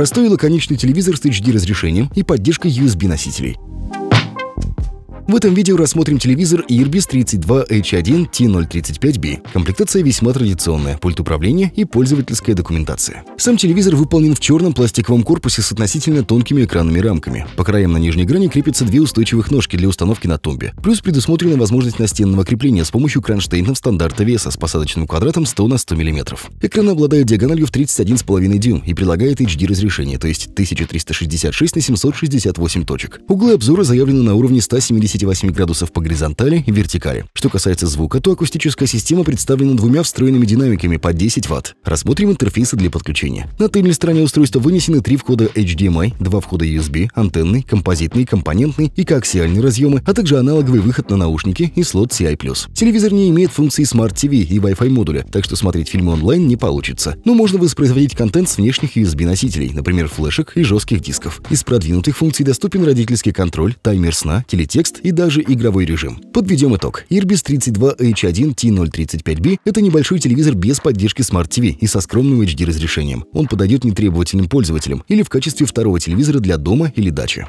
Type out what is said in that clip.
Простой и лаконичный телевизор с HD-разрешением и поддержкой USB-носителей. В этом видео рассмотрим телевизор Irbis 32H1T035B. Комплектация весьма традиционная, пульт управления и пользовательская документация. Сам телевизор выполнен в черном пластиковом корпусе с относительно тонкими экранными рамками. По краям на нижней грани крепятся две устойчивых ножки для установки на тумбе. Плюс предусмотрена возможность настенного крепления с помощью кронштейнов стандарта веса с посадочным квадратом 100 на 100 мм. Экран обладает диагональю в 31,5 дюйм и предлагает HD разрешение, то есть 1366 на 768 точек. Углы обзора заявлены на уровне 170 28 градусов по горизонтали и вертикали. Что касается звука, то акустическая система представлена двумя встроенными динамиками по 10 Вт. Рассмотрим интерфейсы для подключения. На тыльной стороне устройства вынесены три входа HDMI, два входа USB, антенный, композитный, компонентный и коаксиальный разъемы, а также аналоговый выход на наушники и слот CI+. Телевизор не имеет функции Smart TV и Wi-Fi модуля, так что смотреть фильмы онлайн не получится. Но можно воспроизводить контент с внешних USB-носителей, например, флешек и жестких дисков. Из продвинутых функций доступен родительский контроль, таймер сна, телетекст и даже игровой режим. Подведем итог. Ирби Philips 32H1T035B — это небольшой телевизор без поддержки Smart TV и со скромным HD-разрешением. Он подойдет нетребовательным пользователям или в качестве второго телевизора для дома или дачи.